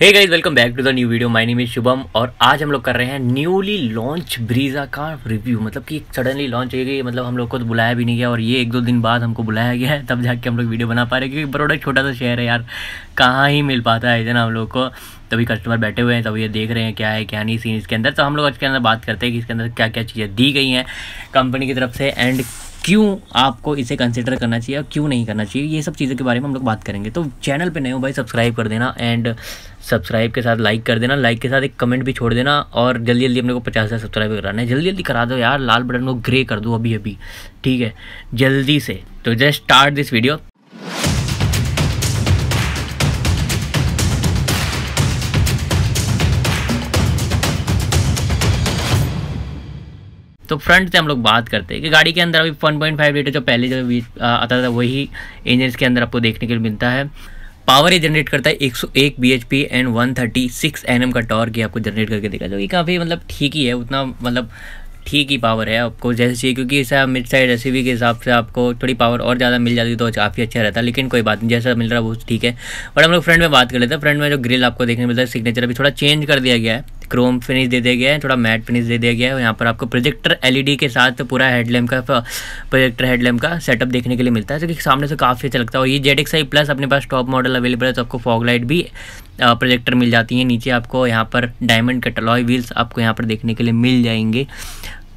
hey guys welcome back to the new video my name is Shubham और आज हम लोग कर रहे हैं न्यूली लॉन्च ब्रीजा का रिव्यू मतलब कि सडनली लॉन्च हो गई मतलब हम लोग को तो बुलाया भी नहीं गया और ये एक दो दिन बाद हमको बुलाया गया है तब जाके हम लोग वीडियो बना पा रहे क्योंकि प्रोडक्ट छोटा सा शेयर है यार कहाँ ही मिल पाता है इतना हम लोग को तभी कस्टमर बैठे हुए हैं तभी ये देख रहे हैं क्या है क्या नहीं सीन इसके अंदर तो हम लोग आज के अंदर बात करते हैं कि इसके अंदर क्या क्या चीज़ें दी गई हैं कंपनी की तरफ से एंड क्यों आपको इसे कंसिडर करना चाहिए और क्यों नहीं करना चाहिए ये सब चीज़ों के बारे में हम लोग बात करेंगे तो चैनल पे नए हो भाई सब्सक्राइब कर देना एंड सब्सक्राइब के साथ लाइक कर देना लाइक के साथ एक कमेंट भी छोड़ देना और जल्दी जल्दी अपने को पचास हज़ार सब्सक्राइब कराना है जल्दी जल्दी करा दो यार लाल बटन को ग्रे कर दो अभी अभी ठीक है जल्दी से तो जस्ट स्टार्ट दिस वीडियो तो फ्रंट से हम लोग बात करते हैं कि गाड़ी के अंदर अभी 1.5 लीटर जो पहले जो आता था वही इंजन के अंदर आपको देखने के लिए मिलता है पावर ये जनरेट करता है 101 bhp एंड 136 एम का टॉर्क ये आपको जनरेट करके देगा जो कि काफ़ी मतलब ठीक ही है उतना मतलब ठीक ही पावर है आपको जैसे चाहिए क्योंकि ऐसा मिड साइड एस के हिसाब से आपको थोड़ी पावर और ज़्यादा मिल जाती तो काफ़ी अच्छा रहता लेकिन कोई बात नहीं जैसा मिल रहा है वो ठीक है बट हम लोग फ्रंट में बात कर लेते हैं फ्रंट में जो ग्रिल आपको देखने मिलता है सिग्नेचर अभी थोड़ा चेंज कर दिया गया है क्रोम फिनिश दे दिया गया है थोड़ा मैट फिनिश दे दिया गया है और यहाँ पर आपको प्रोजेक्टर एलईडी के साथ पूरा हेडलैम्प का प्रोजेक्टर हेडलैम्प का सेटअप देखने के लिए मिलता है जो कि सामने से काफ़ी अच्छा लगता है और ये जेड प्लस अपने पास टॉप मॉडल अवेलेबल है तो आपको फॉग लाइट भी प्रोजेक्टर मिल जाती है नीचे आपको यहाँ पर डायमंड कटलॉय व्हील्स आपको यहाँ पर देखने के लिए मिल जाएंगे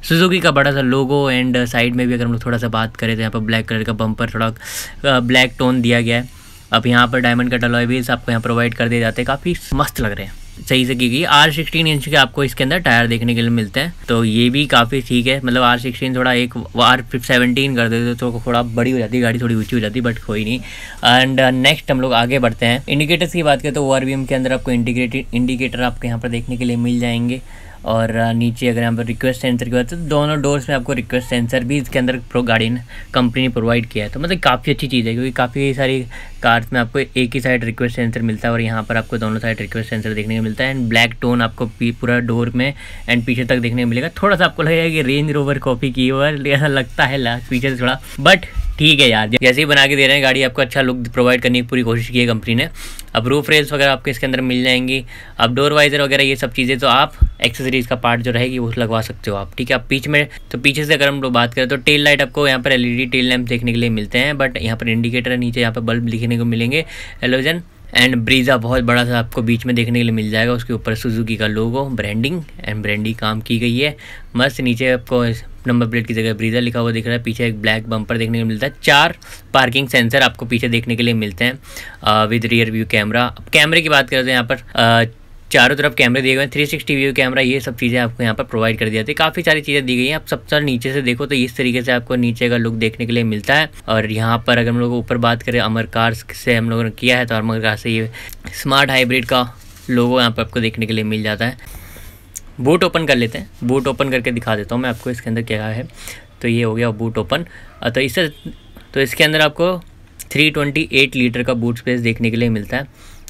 सुजुकी का बड़ा सा लोगो एंड साइड में भी अगर हम लोग थोड़ा सा बात करें तो यहाँ पर ब्लैक कलर का बम्पर थोड़ा ब्लैक टोन दिया गया है अब यहाँ पर डायमंड का डलॉय व्हील्स आपको यहाँ प्रोवाइड कर दिए जाते हैं काफ़ी मस्त लग रहे हैं सही से की गई आर सिक्सटीन इंच के आपको इसके अंदर टायर देखने के लिए मिलते हैं तो ये भी काफ़ी ठीक है मतलब आर सिक्सटीन थोड़ा एक आर सेवनटीन कर देते तो थोड़ा बड़ी हो जाती गाड़ी थोड़ी ऊँची हो जाती बट कोई नहीं एंड नेक्स्ट uh, हम लोग आगे बढ़ते हैं इंडिकेटर्स की बात करें तो ओ के अंदर आपको इंडिकेटर इंडिकेटर आपको यहाँ पर देखने के लिए मिल जाएंगे और नीचे अगर यहाँ पर रिक्वेस्ट सेंसर की बात है तो दोनों डोर्स में आपको रिक्वेस्ट सेंसर भी इसके अंदर प्रो गाड़ी ने कंपनी ने प्रोवाइड किया है तो मतलब काफ़ी अच्छी चीज़ है क्योंकि काफ़ी सारी कार्स में आपको एक ही साइड रिक्वेस्ट सेंसर मिलता है और यहाँ पर आपको दोनों साइड रिक्वेस्ट सेंसर देखने को मिलता है एंड ब्लैक टोन आपको पूरा डोर में एंड पीछे तक देखने को मिलेगा थोड़ा सा आपको लगेगा कि रेंज रोवर कॉपी की हुआ ऐसा लगता है ला पीछे से थोड़ा बट ठीक है यार जैसे ही बना के दे रहे हैं गाड़ी आपको अच्छा लुक प्रोवाइड करने की पूरी कोशिश की है कंपनी ने अब रूफ रेल्स वगैरह आपके इसके अंदर मिल जाएंगी अब डोर वाइजर वगैरह ये सब चीज़ें तो आप एक्सेसरीज का पार्ट जो रहेगी वो लगवा सकते हो आप ठीक है आप पीछे में तो पीछे से अगर हम लोग बात करें तो टेल लाइट आपको यहाँ पर एलईडी टेल लैम्प देखने के लिए मिलते हैं बट यहाँ पर इंडिकेटर नीचे यहाँ पर बल्ब लिखने को मिलेंगे एलोजन एंड ब्रीज़ा बहुत बड़ा सा आपको बीच में देखने के लिए मिल जाएगा उसके ऊपर सुजुकी का लोगो ब्रांडिंग एंड ब्रांडिंग काम की गई है मस्त नीचे आपको नंबर प्लेट की जगह ब्रीजा लिखा हुआ दिख रहा है पीछे एक ब्लैक बम्पर देखने को मिलता है चार पार्किंग सेंसर आपको पीछे देखने के लिए मिलते हैं विद रियर व्यू कैमरा कैमरे की बात करते हैं यहाँ पर uh, चारों तरफ कैमरे दिए गए हैं थ्री सिक्सटी व्यू कैमरा ये सब चीज़ें आपको यहाँ पर प्रोवाइड कर दी जाती है काफ़ी सारी चीज़ें दी गई हैं आप सबसे नीचे से देखो तो इस तरीके से आपको नीचे का लुक देखने के लिए मिलता है और यहाँ पर अगर हम लोग ऊपर बात करें अमर कार से हम लोगों ने किया है तो अमर कार से ये स्मार्ट हाइब्रिड का लोगो यहाँ पर आपको देखने के लिए मिल जाता है बूट ओपन कर लेते हैं बूट ओपन करके दिखा देता हूँ मैं आपको इसके अंदर क्या है तो ये हो गया बूट ओपन तो इससे तो इसके अंदर आपको 328 लीटर का बूट स्पेस देखने के लिए मिलता है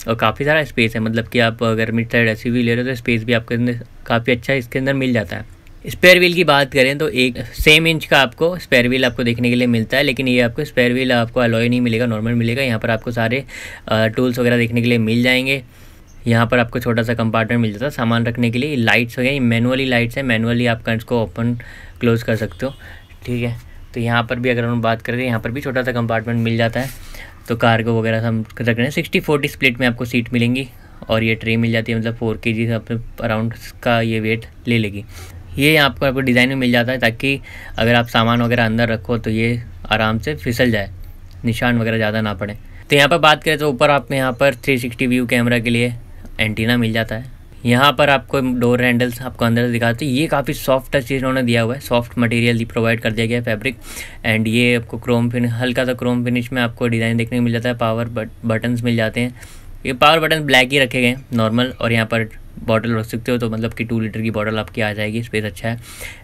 और काफ़ी सारा स्पेस है मतलब कि आप अगर मिड साइड ऐसी भी ले रहे हो तो स्पेस भी आपके अंदर काफ़ी अच्छा इसके अंदर मिल जाता है स्पेयर व्हील की बात करें तो एक सेम इंच का आपको स्पेयर व्हील आपको देखने के लिए मिलता है लेकिन ये आपको स्पेयर व्हील आपको अलॉय नहीं मिलेगा नॉर्मल मिलेगा यहाँ पर आपको सारे टूल्स वगैरह देखने के लिए मिल जाएंगे यहाँ पर आपको छोटा सा कंपार्टमेंट मिल जाता है सामान रखने के लिए लाइट्स हो गई मैनुअली लाइट्स हैं मैनुअली आप इसको ओपन क्लोज कर सकते हो ठीक है तो यहाँ पर भी अगर हम बात करें तो यहाँ पर भी छोटा सा कंपार्टमेंट मिल जाता है तो कार्गो वगैरह हम रख रहे हैं सिक्सटी फोर्टी स्प्लिट में आपको सीट मिलेंगी और ये ट्रे मिल जाती है मतलब फोर के जी अराउंड का ये वेट ले लेगी ये आपको आपको डिज़ाइन में मिल जाता है ताकि अगर आप सामान वगैरह अंदर रखो तो ये आराम से फिसल जाए निशान वगैरह ज़्यादा ना पड़े तो यहाँ पर बात करें तो ऊपर आपको यहाँ पर 360 व्यू कैमरा के लिए एंटीना मिल जाता है यहाँ पर आपको डोर हैंडल्स आपको अंदर से दिखाते हैं ये काफ़ी सॉफ्ट टच इन्होंने दिया हुआ है सॉफ्ट मटेरियल प्रोवाइड कर दिया गया है फैब्रिक एंड ये आपको क्रोम फिनिश हल्का सा क्रोम फिनिश में आपको डिज़ाइन देखने को मिल जाता है पावर बट बटन्स मिल जाते हैं ये पावर बटन ब्लैक ही रखे गए हैं नॉर्मल और यहाँ पर बॉटल रख सकते हो तो मतलब कि टू लीटर की बॉटल आपकी आ जाएगी स्पेस अच्छा है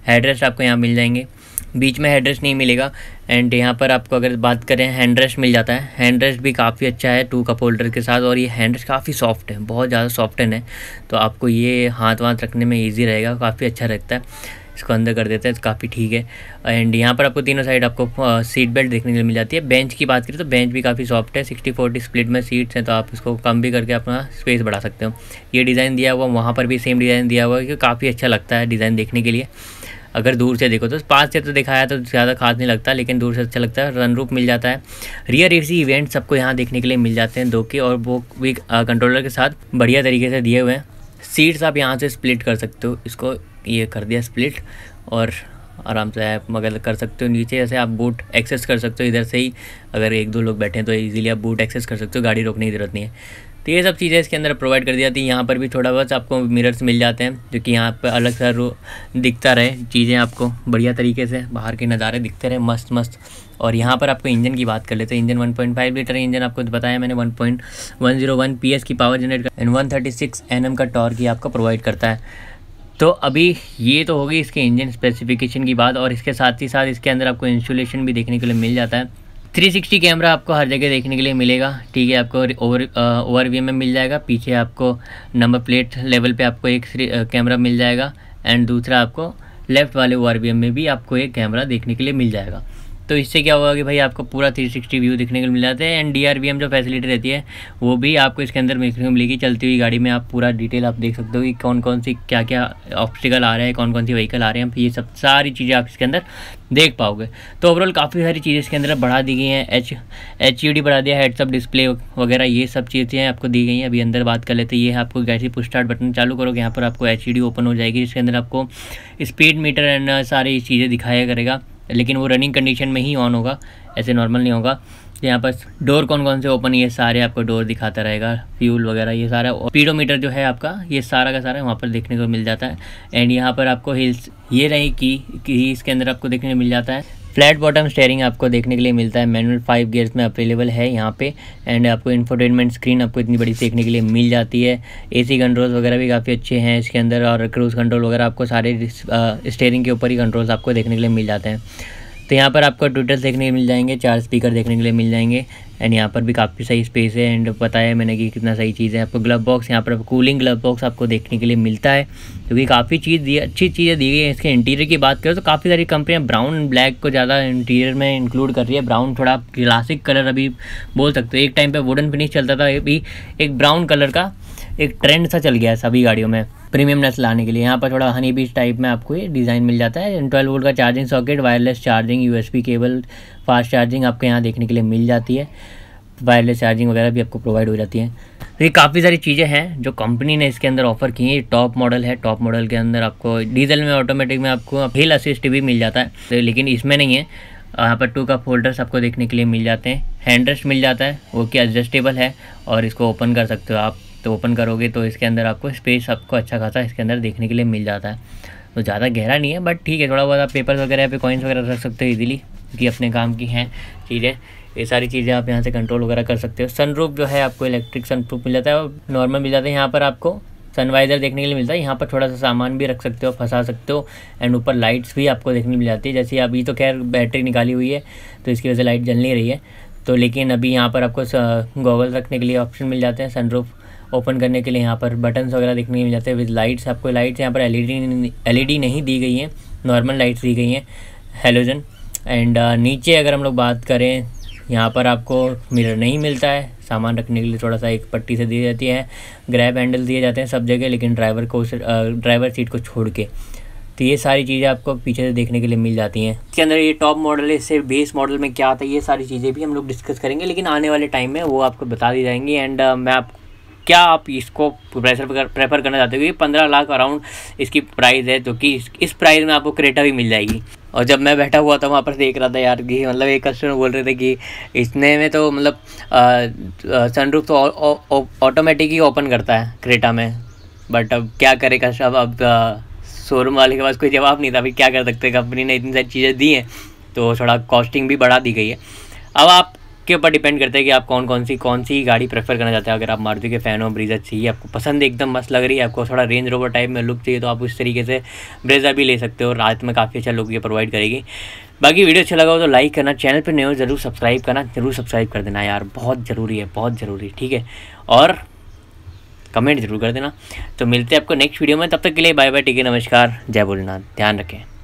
हेड आपको यहाँ मिल जाएंगे बीच में हेडरेस्ट नहीं मिलेगा एंड यहाँ पर आपको अगर बात करें हैंडरेस्ट मिल जाता है हैंडरेस्ट भी काफ़ी अच्छा है टू कप होल्डर के साथ और ये हैंडरेस्ट काफ़ी सॉफ्ट है बहुत ज़्यादा सॉफ्ट है तो आपको ये हाथ वाथ रखने में ईजी रहेगा काफ़ी अच्छा लगता है इसको अंदर कर देते हैं तो काफ़ी ठीक है एंड यहाँ पर आपको तीनों साइड आपको सीट बेल्ट देखने के लिए मिल जाती है बेंच की बात करें तो बेंच भी काफ़ी सॉफ्ट है सिक्सटी फोर्टी स्प्लिट में सीट्स हैं तो आप इसको कम भी करके अपना स्पेस बढ़ा सकते हो ये डिज़ाइन दिया हुआ वहाँ पर भी सेम डिज़ाइन दिया हुआ है क्योंकि काफ़ी अच्छा लगता है डिज़ाइन देखने के लिए अगर दूर से देखो तो पास से तो दिखाया तो ज़्यादा खास नहीं लगता लेकिन दूर से अच्छा लगता है रन रूप मिल जाता है रियर एसी इवेंट सबको यहाँ देखने के लिए मिल जाते हैं दो के और वो भी कंट्रोलर के साथ बढ़िया तरीके से दिए हुए हैं सीट्स आप यहाँ से स्प्लिट कर सकते हो इसको ये कर दिया स्प्लिट और आराम से आप मगर कर सकते हो नीचे जैसे आप बूट एक्सेस कर सकते हो इधर से ही अगर एक दो लोग बैठे हैं तो ईजिली आप बूट एक्सेस कर सकते हो गाड़ी रोकने की ज़रूरत नहीं है तो ये सब चीज़ें इसके अंदर प्रोवाइड कर दी जाती है यहाँ पर भी थोड़ा बहुत आपको मिरर्स मिल जाते हैं जो कि यहाँ पर अलग सा रो दिखता रहे चीज़ें आपको बढ़िया तरीके से बाहर के नज़ारे दिखते रहे मस्त मस्त और यहाँ पर आपको इंजन की बात कर लेते हैं इंजन 1.5 लीटर इंजन आपको तो बताया मैंने 1.101 पॉइंट की पावर जनरेट कर एंड 136 एनएम का टॉर्क ही आपको प्रोवाइड करता है तो अभी ये तो होगी इसके इंजन स्पेसिफिकेशन की बात और इसके साथ ही साथ इसके अंदर आपको इंसुलेशन भी देखने के लिए मिल जाता है 360 कैमरा आपको हर जगह देखने के लिए मिलेगा ठीक है आपको ओवर ओवर व्यू में मिल जाएगा पीछे आपको नंबर प्लेट लेवल पे आपको एक कैमरा मिल जाएगा एंड दूसरा आपको लेफ़्ट वाले ओवर व्यू में भी आपको एक कैमरा देखने के लिए मिल जाएगा तो इससे क्या होगा कि भाई आपको पूरा 360 व्यू दिखने को मिल जाता है एंड डी जो फैसिलिटी रहती है वो भी आपको इसके अंदर मिलने को मिलेगी चलती हुई गाड़ी में आप पूरा डिटेल आप देख सकते हो कि कौन कौन सी क्या क्या ऑब्स्टिकल आ रहे हैं कौन कौन सी व्हीकल आ रहे हैं ये सब सारी चीज़ें आप इसके अंदर देख पाओगे तो ओवरऑल काफ़ी सारी चीज़ें इसके अंदर बढ़ा दी गई हैं एच एच यू डी बढ़ा दिया हेडसअप डिस्प्ले वगैरह ये सब चीज़ें आपको दी गई हैं अभी अंदर बात कर लेते हैं ये है आपको गैसी पुश पुस्टार्ट बटन चालू करोगे यहाँ पर आपको एच डी ओपन हो जाएगी जिसके अंदर आपको स्पीड मीटर एंड सारी चीज़ें दिखाया करेगा लेकिन वो रनिंग कंडीशन में ही ऑन होगा ऐसे नॉर्मल नहीं होगा तो यहाँ पर डोर कौन कौन से ओपन ये सारे आपको डोर दिखाता रहेगा फ्यूल वगैरह ये सारा स्पीडोमीटर जो है आपका ये सारा का सारा वहाँ पर देखने को मिल जाता है एंड यहाँ पर आपको हिल्स ये रही कि, कि इसके अंदर आपको देखने को मिल जाता है फ्लैट बॉटम स्टेयरिंग आपको देखने के लिए मिलता है मैनुअल फाइव गियर्स में अवेलेबल है यहाँ पे एंड आपको इंफोटेनमेंट स्क्रीन आपको इतनी बड़ी देखने के लिए मिल जाती है एसी कंट्रोल्स वगैरह भी काफ़ी अच्छे हैं इसके अंदर और क्रूज़ कंट्रोल वगैरह आपको सारे स्टेयरिंग के ऊपर ही कंट्रोल्स आपको देखने के लिए मिल जाते हैं तो यहाँ पर आपको ट्विटर्स देखने के मिल जाएंगे चार स्पीकर देखने के लिए मिल जाएंगे एंड यहाँ पर भी काफ़ी सही स्पेस है एंड पता है मैंने कि कितना सही चीज़ है आपको ग्लव बॉक्स यहाँ पर कूलिंग ग्लव बॉक्स आपको देखने के लिए मिलता है क्योंकि तो काफ़ी चीज़ दी अच्छी चीज़ें दी गई हैं इसके इंटीरियर की बात करें तो काफ़ी सारी कंपनियाँ ब्राउन ब्लैक को ज़्यादा इंटीरियर में इंक्लूड कर रही है ब्राउन थोड़ा क्लासिक कलर अभी बोल सकते हो एक टाइम पर वुडन फिनिश चलता था अभी एक ब्राउन कलर का एक ट्रेंड सा चल गया है सभी गाड़ियों में प्रीमियम नेस लाने के लिए यहाँ पर थोड़ा हनी बीच टाइप में आपको ये डिज़ाइन मिल जाता है ट्वेल्व वोल्ट का charging socket wireless charging U cable fast charging आपको यहाँ देखने के लिए मिल जाती है वायरलेस चार्जिंग वगैरह भी आपको प्रोवाइड हो जाती है तो ये काफ़ी सारी चीज़ें हैं जो कंपनी ने इसके अंदर ऑफर की हैं टॉप मॉडल है टॉप मॉडल के अंदर आपको डीजल में ऑटोमेटिक में आपको हिल असिस्ट भी मिल जाता है तो लेकिन इसमें नहीं है यहाँ पर टू का फोल्डर्स आपको देखने के लिए मिल जाते हैं हैंड रेस्ट मिल जाता है वो कि एडजस्टेबल है और इसको ओपन कर सकते हो आप तो ओपन करोगे तो इसके अंदर आपको स्पेस आपको अच्छा खासा इसके अंदर देखने के लिए मिल जाता है तो ज़्यादा गहरा नहीं है बट ठीक है थोड़ा बहुत आप पेपर्स वगैरह पे कॉइन्स वगैरह रख सकते हो इजीली क्योंकि अपने काम की हैं चीज़ें ये सारी चीज़ें आप यहाँ से कंट्रोल वगैरह कर सकते हो सनरूफ जो है आपको इलेक्ट्रिक सनरूफ मिल जाता है और नॉर्मल मिल जाता है यहाँ पर आपको सनवाइज़र देखने के लिए मिलता है यहाँ पर थोड़ा सा सामान भी रख सकते हो फंसा सकते हो एंड ऊपर लाइट्स भी आपको देखने मिल जाती है जैसे अभी तो खैर बैटरी निकाली हुई है तो इसकी वजह से लाइट जल नहीं रही है तो लेकिन अभी यहाँ पर आपको गॉगल रखने के लिए ऑप्शन मिल जाते हैं सनरूफ ओपन करने के लिए यहाँ पर बटन्स वगैरह देखने मिल जाते हैं विद लाइट्स आपको लाइट्स यहाँ पर एल ई नहीं दी गई हैं नॉर्मल लाइट्स दी गई हैं हेलोजन एंड uh, नीचे अगर हम लोग बात करें यहाँ पर आपको मिरर नहीं मिलता है सामान रखने के लिए थोड़ा सा एक पट्टी से दी जाती है ग्रैब हैंडल दिए जाते हैं सब जगह लेकिन ड्राइवर को ड्राइवर सीट uh, को छोड़ के तो ये सारी चीज़ें आपको पीछे से देखने के लिए मिल जाती हैं इसके अंदर ये टॉप मॉडल है इससे बेस मॉडल में क्या आता है ये सारी चीज़ें भी हम लोग डिस्कस करेंगे लेकिन आने वाले टाइम में वो आपको बता दी जाएंगी एंड uh, मैं आप क्या आप इसको प्रेफर प्रेफर करना चाहते हो ये पंद्रह लाख अराउंड इसकी प्राइस है जो कि इस, प्राइस में आपको क्रेटा भी मिल जाएगी और जब मैं बैठा हुआ था वहाँ पर देख रहा था यार कि मतलब एक कस्टमर बोल रहे थे कि इसने में तो मतलब सनरूफ तो ऑटोमेटिक ही ओपन करता है क्रेटा में बट अब क्या करे कस्टम अब, अब शोरूम वाले के पास कोई जवाब नहीं था अभी क्या कर सकते कंपनी ने इतनी सारी चीज़ें दी हैं तो थोड़ा कॉस्टिंग भी बढ़ा दी गई है अब आप के ऊपर डिपेंड करता है कि आप कौन कौन सी कौन सी गाड़ी प्रेफर करना चाहते हैं अगर आप मारुति के फ़ैन हो ब्रेज़र चाहिए आपको पसंद एकदम मस्त लग रही है आपको थोड़ा रेंज रोवर टाइप में लुक चाहिए तो आप उस तरीके से ब्रेजा भी ले सकते हो रात में काफ़ी अच्छा लुक ये प्रोवाइड करेगी बाकी वीडियो अच्छा लगा हो तो लाइक करना चैनल पर नए हो ज़रूर सब्सक्राइब करना ज़रूर सब्सक्राइब कर देना यार बहुत ज़रूरी है बहुत ज़रूरी ठीक है और कमेंट जरूर कर देना तो मिलते हैं आपको नेक्स्ट वीडियो में तब तक के लिए बाय बाय टीके नमस्कार जय भोलेनाथ ध्यान रखें